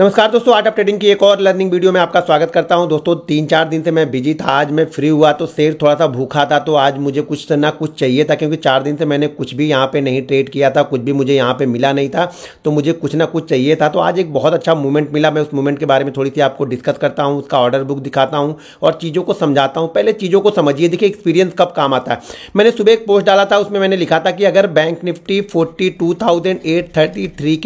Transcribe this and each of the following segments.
नमस्कार दोस्तों art of trading की एक और लर्निंग वीडियो में आपका स्वागत करता हूं दोस्तों तीन चार दिन से मैं बिजी था आज मैं फ्री हुआ तो शेर थोड़ा सा भूखा था तो आज मुझे कुछ तो ना कुछ चाहिए था क्योंकि चार दिन से मैंने कुछ भी यहां पे नहीं ट्रेड किया था कुछ भी मुझे यहां पे मिला नहीं था तो मुझे कुछ ना कुछ चाहिए था तो आज एक बहुत अच्छा मूवमेंट मिला मैं उस मूवमेंट के बारे में थोड़ी सी आपको डिस्कस करता हूँ उसका ऑर्डर बुक दिखाता हूँ और चीज़ों को समझाता हूँ पहले चीज़ों को समझिए देखिए एक्सपीरियंस कब काम आता है मैंने सुबह एक पोस्ट डाला था उसमें मैंने लिखा था कि अगर बैंक निफ्टी फोर्टी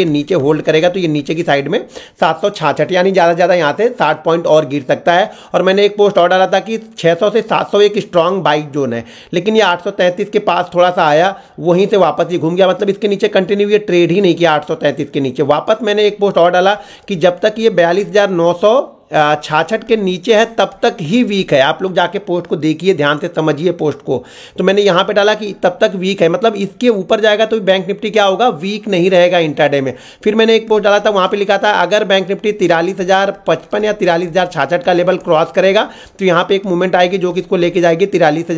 के नीचे होल्ड करेगा तो ये नीचे की साइड में सात सौ छाछठ यानी ज़्यादा से ज़्यादा यहाँ से साठ पॉइंट और गिर सकता है और मैंने एक पोस्ट और डाला था कि 600 से 700 एक स्ट्रॉन्ग बाइक जोन है लेकिन ये 833 के पास थोड़ा सा आया वहीं से वापस ही घूम गया मतलब इसके नीचे कंटिन्यू ये ट्रेड ही नहीं किया 833 के नीचे वापस मैंने एक पोस्ट और डाला कि जब तक ये बयालीस छाछठ के नीचे है तब तक ही वीक है आप लोग जाके पोस्ट को देखिए ध्यान से समझिए पोस्ट को तो मैंने यहाँ पे डाला कि तब तक वीक है मतलब इसके ऊपर जाएगा तो बैंक निफ्टी क्या होगा वीक नहीं रहेगा इंटरडे में फिर मैंने एक पोस्ट डाला था वहाँ पर लिखा था अगर बैंक निफ्टी तिरालीस या तिरालीस का लेवल क्रॉस करेगा तो यहाँ पर एक मूवमेंट आएगी जो कि इसको लेके जाएगी तिरालीस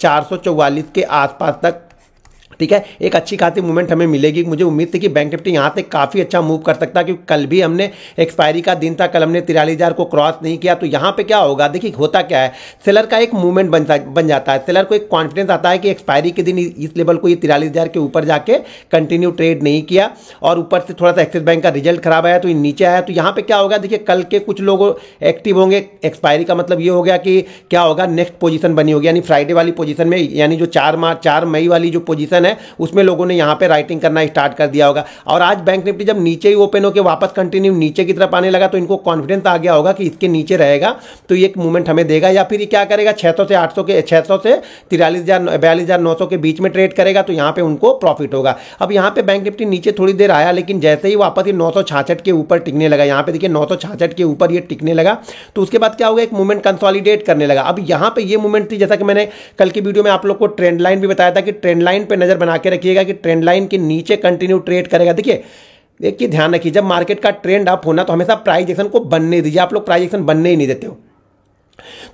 चार सौ चौवालीस के आसपास तक ठीक है एक अच्छी खासी मूवमेंट हमें मिलेगी मुझे उम्मीद थी कि बैंक निफ्टी यहाँ से काफ़ी अच्छा मूव कर सकता है क्योंकि कल भी हमने एक्सपायरी का दिन था कल हमने तिरालीस हज़ार को क्रॉस नहीं किया तो यहाँ पर क्या होगा देखिए होता क्या है सेलर का एक मूवमेंट बन बन जाता है सेलर को एक कॉन्फिडेंस आता है कि एक्सपायरी के दिन इस लेवल को ये तिरालीस हज़ार के ऊपर जाके कंटिन्यू ट्रेड नहीं किया और ऊपर से थोड़ा सा एक्सिस बैंक का रिजल्ट खराब आया तो नीचे आया तो यहाँ पर क्या होगा देखिए कल के कुछ लोग एक्टिव होंगे एक्सपायरी का मतलब ये हो गया कि क्या होगा नेक्स्ट पोजीशन बनी होगी यानी फ्राइडे वाली पोजीशन में यानी जो चार मार्च चार मई वाली जो पोजीशन है है उसमें लोगों ने यहाँ पे राइटिंग करना स्टार्ट कर दिया होगा और आज बैंक निफ्टी जब नीचे ही ओपन होकर वापस कंटिन्यू नीचे की तरफ आने लगा तो इनको कॉन्फिडेंस आ गया होगा कि इसके नीचे रहेगा तो ये एक मूवमेंट हमें देगा या फिर ये क्या करेगा छः से आठ के छः से तिरालीस हज़ार के बीच में ट्रेड करेगा तो यहाँ पर उनको प्रॉफिट होगा अब यहाँ पर बैंक निफ्टी नीचे थोड़ी देर आया लेकिन जैसे ही वापस ये नौ के ऊपर टिकने लगा यहाँ पर देखिए नौ के ऊपर ये टिकने लगा तो उसके बाद क्या होगा एक मूवमेंट कंसॉलिडेट करने लगा अब यहाँ पे ये मूवमेंट थी जैसा कि मैंने कल की वीडियो में आप लोग को ट्रेंड लाइन भी बताया था कि ट्रेंड लाइन पे नज़र बना के रखिएगा कि ट्रेंड लाइन के नीचे कंटिन्यू ट्रेड करेगा देखिए देखिए ध्यान रखिए जब मार्केट का ट्रेंड अप होना तो हमेशा प्राइजेक्शन को बनने दीजिए आप लोग प्राइजेक्शन बनने ही नहीं देते हो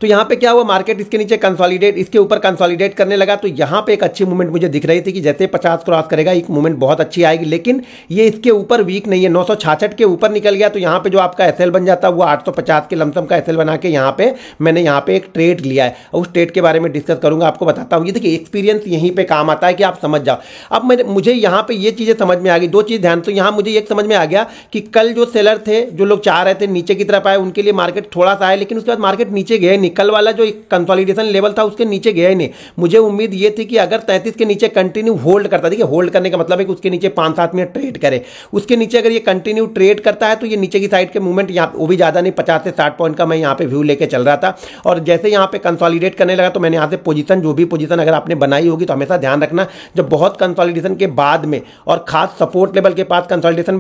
तो यहाँ पे क्या हुआ मार्केट इसके नीचे कंसोलिडेट इसके ऊपर कंसोलिडेट करने लगा तो यहाँ पे एक अच्छी मूवमेंट मुझे दिख रही थी कि जैसे 50 क्रॉस करेगा एक मूवमेंट बहुत अच्छी आएगी लेकिन ये इसके ऊपर वीक नहीं है नौ के ऊपर निकल गया तो यहाँ पे जो आपका एसएल बन जाता है वो 850 के लमसम का एस बना के यहाँ पे मैंने यहाँ पे एक ट्रेड लिया है उस ट्रेड के बारे में डिस्कस करूंगा आपको बताता हूँ ये देखिए एक्सपीरियंस यहीं पर काम आता है कि आप समझ जाओ अब मैंने मुझे यहाँ पर ये चीज़ें समझ में आ गई दो चीज़ ध्यान तो यहाँ मुझे एक समझ में आ गया कि कल जो सेलर थे जो लोग चाह रहे थे नीचे की तरफ आए उनके लिए मार्केट थोड़ा सा आए लेकिन उसके बाद मार्केट नीचे नीचे गया ही नहीं कल वाला जो कंसोलिडेशन लेवल था उसके नीचे गया ही नहीं मुझे उम्मीद ये थी कि अगर तैंतीस के नीचे कंटिन्यू होल्ड करता देखिए होल्ड करने का मतलब है कि उसके नीचे पाँच सात मिनट ट्रेड करे उसके नीचे अगर ये कंटिन्यू ट्रेड करता है तो ये नीचे की साइड के मूवमेंट यहाँ वो भी ज़्यादा नहीं पचास से साठ पॉइंट का मैं यहाँ पे व्यू लेकर चल रहा था और जैसे यहाँ पे कंसॉलीडेट करने लगा तो मैंने यहाँ से पोजिशन जो भी पोजिशन अगर आपने बनाई होगी तो हमेशा ध्यान रखना जब बहुत कंसोलिडेशन के बाद में और खास सपोर्ट लेवल के पास कंसोलिडेशन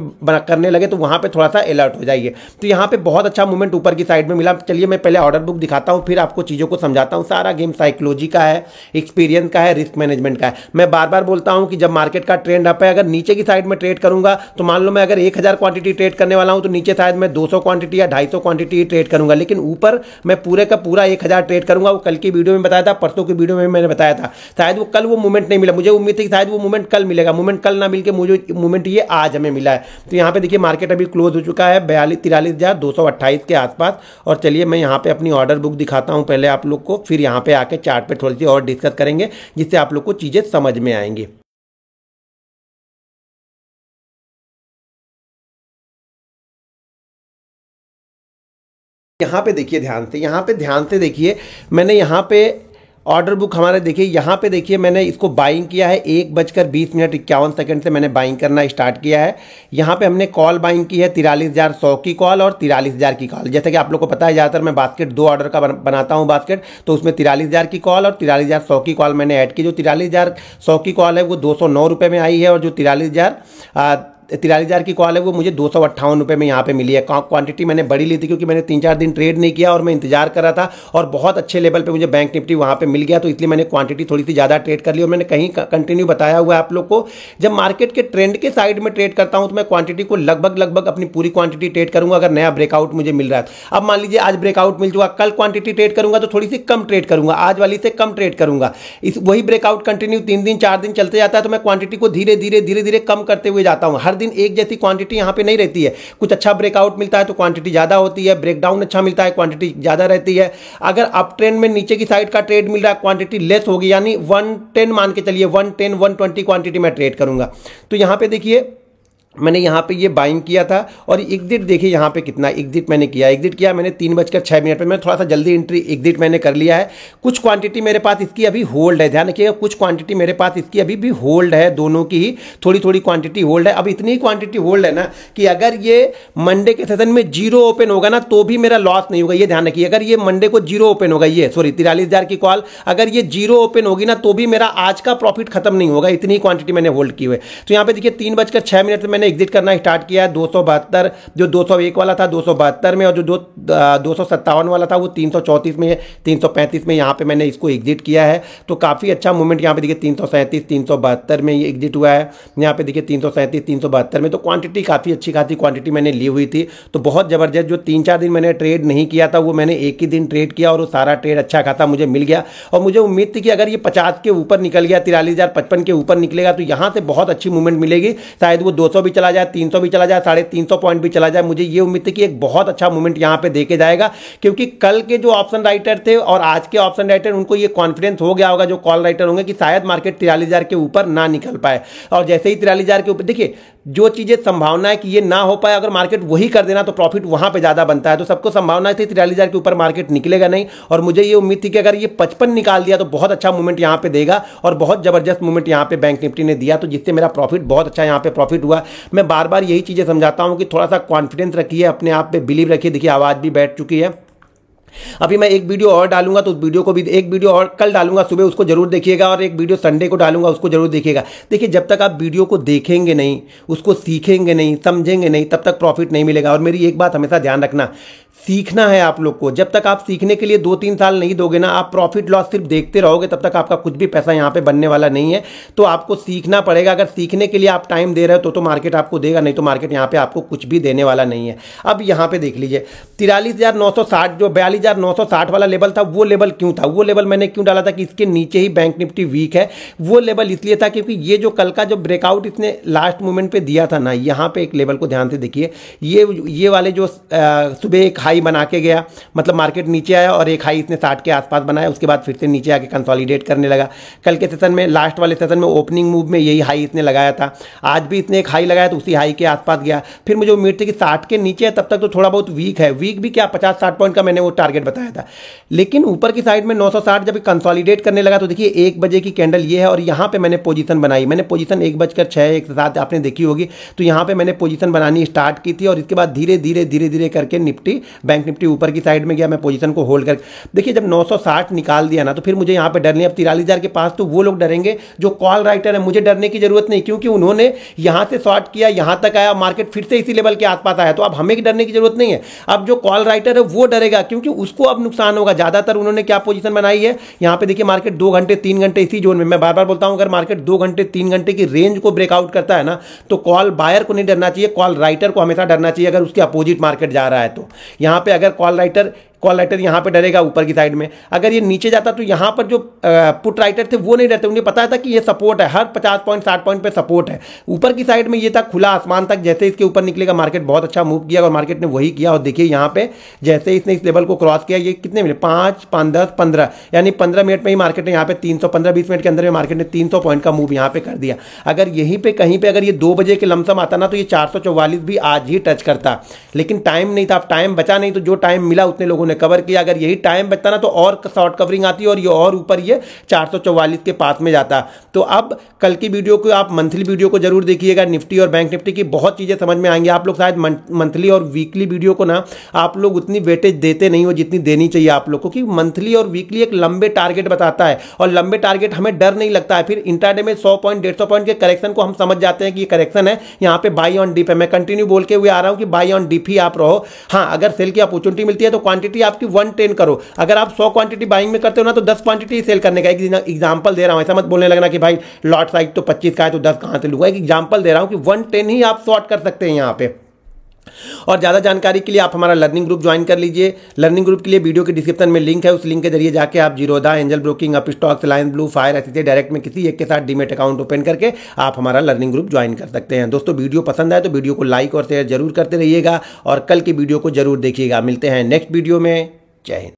करने लगे तो वहाँ पर थोड़ा सा अलर्ट हो जाइए तो यहाँ पर बहुत अच्छा मूवमेंट ऊपर की साइड में मिला चलिए मैं पहले ऑर्डर बुक दिखाता हूँ फिर आपको चीज़ों को समझाता हूँ सारा गेम साइकोलॉजी का है एक्सपीरियंस का है रिस्क मैनेजमेंट का है मैं बार बार बोलता हूँ कि जब मार्केट का ट्रेंड अप है अगर नीचे की साइड में ट्रेड करूँगा तो मान लो मैं अगर एक हज़ार क्वांटिटी ट्रेड करने वाला हूँ तो नीचे शायद मैं दो सौ क्वांटिटी या ढाई सौ क्वांटिटी ट्रेड करूँगा लेकिन ऊपर मैं पूरे का पूरा एक हज़ार ट्रेड करूँगा वो कल की वीडियो में बताया था परसों की वीडियो में मैंने बताया था शायद वो कल वो मूवमेंट नहीं मिला मुझे उम्मीद थी शायद वो मूवमेंट कल मिलेगा मूवमेंट कल ना मिलकर मुझे मूवमेंट ये आज हमें मिला है तो यहाँ पे देखिए मार्केट अभी क्लोज हो चुका है बयालीस तिरालीस हज़ार दो सौ अट्ठाईस के आसपास और चलिए मैं यहाँ पे अपनी ऑर्डर ऑर्डर बुक दिखाता हूँ पहले आप लोग को फिर यहाँ पे आके चार्ट पे थोड़ी सी और डिस्कस करेंगे जिससे आप लोग को चीज़ें समझ में आएंगी यहाँ पे देखिए ध्यान से यहाँ पे ध्यान से देखिए मैंने यहाँ पे ऑर्डर बुक हमारे देखिए यहाँ पे देखिए मैंने इसको बाइंग किया है एक बजकर बीस मिनट इक्यावन सेकंड से मैंने बाइंग करना स्टार्ट किया है यहाँ पे हमने कॉल बाइंग की है तिरालीस हज़ार सौ की कॉल और तिरालीस हज़ार की कॉल जैसे कि आप लोग को पता है ज़्यादातर मैं बास्केट दो ऑर्डर का बनाता हूँ बास्केट तो उसमें तिरालीस हज़ार की कॉल और तिरालीस हज़ार सौ की कॉल मैंने ऐड की जो तिरालीस हज़ार सौ की कॉल है वो दो सौ नौ रुपये में आई है और जो तिरालीस हज़ार तिरालीस हज़ार की कॉल है वो मुझे दो सौ अट्ठावन रुपये में यहाँ पे मिली है क्वांटिटी मैंने बड़ी ली थी क्योंकि मैंने तीन चार दिन ट्रेड नहीं किया और मैं इंतजार कर रहा था और बहुत अच्छे लेवल पे मुझे बैंक निफ्टी वहाँ पे मिल गया तो इसलिए मैंने क्वांटिटी थोड़ी सी ज़्यादा ट्रेड कर ली और मैंने कहीं कंटिन्यू बताया हुआ है आप लोग को जब मार्केट के ट्रेंड के साइड में ट्रेड करता हूँ तो मैं क्वांटिटी को लगभग लगभग अपनी पूरी क्वांटिटी ट्रेड करूँगा अगर नया ब्रेकआउट मुझे मिल रहा है अब मान लीजिए आज ब्रेकआउट मिल चुका कल क्वांटिटी ट्रेड करूँगा तो थोड़ी सी कम ट्रेड करूँगा आज वाली से कम ट्रेड करूँगा इस वही ब्रेकआउट कंटिन्यू तीन दिन चार दिन चलते जाता है तो मैं क्वांटिटी को धीरे धीरे धीरे धीरे कम करते हुए जाता हूँ हर हर दिन एक जैसी क्वांटिटी यहाँ पे नहीं रहती है कुछ अच्छा ब्रेकआउट मिलता है तो क्वांटिटी ज़्यादा होती है ब्रेकडाउन अच्छा मिलता है क्वांटिटी ज़्यादा रहती है अगर अप ट्रेंड में नीचे की साइड का ट्रेड मिल रहा है क्वांटिटी लेस होगी यानी वन मान के चलिए one ten one twenty quantity में ट्रेड करूंगा तो यहाँ पर देखिए मैंने यहाँ पे ये बाइंग किया था और एग्जिट देखिए यहाँ पे कितना एग्जिट मैंने किया एग्जिट किया मैंने तीन बजकर छः मिनट पर मैं थोड़ा सा जल्दी एंट्री एग्जिट मैंने कर लिया है कुछ क्वांटिटी मेरे पास इसकी अभी होल्ड है ध्यान रखिएगा कुछ क्वांटिटी मेरे पास इसकी अभी भी होल्ड है दोनों की ही थोड़ी थोड़ी क्वांटिटी होल्ड है अब इतनी क्वांटिटी होल्ड है ना कि अगर ये मंडे के सेशन में जीरो ओपन होगा ना तो भी मेरा लॉस नहीं होगा ये ध्यान रखिए अगर ये मंडे को जीरो ओपन होगा ये सॉरी तिरालीस हज़ार की कॉल अगर ये जीरो ओपन होगी ना तो भी मेरा आज का प्रॉफिट खत्म नहीं होगा इतनी क्वांटिटी मैंने होल्ड की हुई तो यहाँ पे देखिए तीन बजकर छः मिनट मैंने ने एग्जिट करना स्टार्ट किया दो जो दो वाला था दो में और जो दो दो वाला था वो तीन में तीन में यहाँ पर मैंने इसको एग्जिट किया है तो काफ़ी अच्छा मूवमेंट यहाँ पर देखिए तीन सौ सैंतीस तीन सौ बहत्तर में ये एग्जिट हुआ है यहाँ पर देखिए तीन सौ सैंतीस तीन सौ बहत्तर में तो क्वान्टिटी काफ़ी अच्छी खासी क्वान्टिटी मैंने ली हुई थी तो बहुत ज़बरदस्त जो तीन चार दिन मैंने ट्रेड नहीं किया था वो मैंने एक ही दिन ट्रेड किया और वो सारा ट्रेड अच्छा खासा मुझे मिल गया और मुझे उम्मीद थी कि अगर ये पचास के ऊपर निकल गया तिरालीस हजार के ऊपर निकलेगा तो यहाँ से बहुत अच्छी मूवमेंट मिलेगी शायद वो दो भी चला जाए तीन भी चला जाए साढ़े तीन पॉइंट भी चला जाए मुझे ये उम्मीद थी कि एक बहुत अच्छा मूवमेंट यहाँ पे देखे जाएगा क्योंकि कल के जो ऑप्शन राइटर थे और आज के ऑप्शन राइटर उनको ये कॉन्फिडेंस हो गया होगा जो कॉल राइटर होंगे कि शायद मार्केट तिरालीस के ऊपर ना निकल पाए और जैसे ही तिरालीस के ऊपर देखिए जो चीज़ें संभावना है कि ये ना हो पाए अगर मार्केट वही कर देना तो प्रॉफिट वहाँ पे ज़्यादा बनता है तो सबको संभावना थी तिरालीस हज़ार के ऊपर मार्केट निकलेगा नहीं और मुझे ये उम्मीद थी कि अगर ये पचपन निकाल दिया तो बहुत अच्छा मूवमेंट यहाँ पे देगा और बहुत ज़बरदस्त मूवमेंट यहाँ पे बैंक निफ्टी ने दिया तो जिससे मेरा प्रॉफिट बहुत अच्छा यहाँ पर प्रॉफिट हुआ मैं बार बार यही चीज़ें समझाता हूँ कि थोड़ा सा कॉन्फिडेंस रखिए अपने आप पर बिलीव रखिए देखिए आवाज़ भी बैठ चुकी है अभी मैं एक वीडियो और डालूंगा तो उस वीडियो को भी एक वीडियो और कल डालूंगा सुबह उसको जरूर देखिएगा और एक वीडियो संडे को डालूंगा उसको जरूर देखिएगा देखिए जब तक आप वीडियो को देखेंगे नहीं उसको सीखेंगे नहीं समझेंगे नहीं तब तक प्रॉफिट नहीं मिलेगा और मेरी एक बात हमेशा ध्यान रखना सीखना है आप लोग को जब तक आप सीखने के लिए दो तीन साल नहीं दोगे ना आप प्रॉफिट लॉस सिर्फ देखते रहोगे तब तक आपका कुछ भी पैसा यहाँ पे बनने वाला नहीं है तो आपको सीखना पड़ेगा अगर सीखने के लिए आप टाइम दे रहे हो तो तो मार्केट आपको देगा नहीं तो मार्केट यहाँ पे आपको कुछ भी देने वाला नहीं है अब यहाँ पे देख लीजिए तिरालीस जो बयालीस वाला लेवल था वो लेवल क्यों था वो लेवल मैंने क्यों डाला था कि इसके नीचे ही बैंक निफ्टी वीक है वो लेवल इसलिए था क्योंकि ये जो कल का जो ब्रेकआउट इसने लास्ट मोमेंट पर दिया था ना यहाँ पे एक लेवल को ध्यान से देखिए ये ये वाले जो सुबह एक हाई बना के गया मतलब मार्केट नीचे आया और एक हाई इसने साठ के आसपास बनाया उसके बाद फिर से नीचे आके कंसॉलीडेट करने लगा कल के सेशन में लास्ट वाले सेशन में ओपनिंग मूव में यही हाई इसने लगाया था आज भी इसने एक हाई लगाया तो उसी हाई के आसपास गया फिर मुझे उम्मीद थी कि साठ के नीचे है तब तक तो थोड़ा बहुत वीक है वीक भी क्या पचास साठ पॉइंट का मैंने वो टारगेट बताया था लेकिन ऊपर की साइड में नौ जब कंसॉलीडेट करने लगा तो देखिए एक बजे की कैंडल ये है और यहाँ पर मैंने पोजिशन बनाई मैंने पोजीशन एक बजकर छः एक साथ आपने देखी होगी तो यहाँ पे मैंने पोजिशन बनानी स्टार्ट की थी और इसके बाद धीरे धीरे धीरे धीरे करके निपटी बैंक निफ्टी ऊपर की साइड में गया मैं पोजीशन को होल्ड कर देखिए जब 960 निकाल दिया ना तो फिर मुझे यहाँ पे डरने अब तिरालीस के पास तो वो लोग डरेंगे जो कॉल राइटर है मुझे डरने की जरूरत नहीं क्योंकि उन्होंने यहाँ से शॉर्ट किया यहाँ तक आया मार्केट फिर से इसी लेवल के आसपास आया तो अब हमें डरने की जरूरत नहीं है अब जो कॉल राइटर है वो डरेगा क्योंकि उसको अब नुकसान होगा ज़्यादातर उन्होंने क्या पोजिशन बनाई है यहाँ पर देखिए मार्केट दो घंटे तीन घंटे इसी जोन में मैं बार बार बोलता हूँ अगर मार्केट दो घंटे तीन घंटे की रेंज को ब्रेकआउट करता है ना तो कॉल बायर को नहीं डरना चाहिए कॉल राइटर को हमेशा डरना चाहिए अगर उसके अपोजिट मार्केट जा रहा है तो यहाँ पे अगर कॉल राइटर कॉल राइटर यहाँ पे डरेगा ऊपर की साइड में अगर ये नीचे जाता तो यहाँ पर जो पुट राइटर थे वो नहीं डरते उन्हें पता था कि ये सपोर्ट है हर पचास पॉइंट साठ पॉइंट पर सपोर्ट है ऊपर की साइड में ये था खुला आसमान तक जैसे इसके ऊपर निकलेगा मार्केट बहुत अच्छा मूव किया और मार्केट ने वही किया और देखिए यहाँ पर जैसे इसने इस लेवल को क्रॉस किया ये कितने मिनट पाँच पाँच दस पंद्रह यानी पंद्रह मिनट में ही मार्केट ने यहाँ पे तीन सौ पंद्रह बीस मिनट के अंदर में मार्केट ने तीन सौ पॉइंट का मूव यहाँ पे कर दिया अगर यहीं पे कहीं पे अगर ये दो बजे के लमसम आता ना तो ये चार सौ चौवालीस भी आज ही टच करता लेकिन टाइम नहीं था अब टाइम बचा नहीं तो जो टाइम मिला उतने लोगों ने में कवर किया अगर यही टाइम बचता ना तो और शॉर्ट कवरिंग आती और ये और ऊपर ये चार के पास में जाता तो अब कल की वीडियो को आप मंथली वीडियो को जरूर देखिएगा निफ्टी और बैंक निफ्टी की बहुत चीज़ें समझ में आएंगी आप लोग शायद मंथली और वीकली वीडियो को ना आप लोग उतनी वेटेज देते नहीं हो जितनी देनी चाहिए आप लोग को कि मंथली और वीकली एक लंबे टारगेट बताता है और लंबे टारगेट हमें डर नहीं लगता है फिर इंटरडे में सौ पॉइंट डेढ़ सौ पॉइंट के करेक्शन को हम समझ जाते हैं कि ये करेक्शन है यहाँ पे बाई ऑन डिप है मैं कंटिन्यू बोल के हुए आ रहा हूँ कि बाई ऑन डिप ही आप रहो हाँ अगर सेल की अपॉर्चुनिटी मिलती है तो क्वांटिटी क्वांटिटी आपकी वन टेन करो अगर आप सौ क्वांटिटी बाइंग में करते हो ना तो दस क्वांटिटी सेल करने का एक एग्जाम्पल दे रहा हूँ ऐसा मत बोलने लगना कि भाई लॉट साइज तो पच्चीस का है तो दस कहाँ से लूंगा एक एग्जाम्पल दे रहा हूँ कि वन टेन ही आप शॉर्ट कर सकते हैं यहाँ पे और ज़्यादा जानकारी के लिए आप हमारा लर्निंग ग्रुप ज्वाइन कर लीजिए लर्निंग ग्रुप के लिए वीडियो के डिस्क्रिप्शन में लिंक है उस लिंक के जरिए जाके आप Zerodha Angel broking Upstox line blue fire ऐसे डायरेक्ट में किसी एक के साथ डीमेट अकाउंट ओपन करके आप हमारा लर्निंग ग्रुप ज्वाइन कर सकते हैं दोस्तों वीडियो पसंद आए तो वीडियो को लाइक और शेयर जरूर करते रहिएगा और कल की वीडियो को जरूर देखिएगा मिलते हैं नेक्स्ट वीडियो में जय हिंद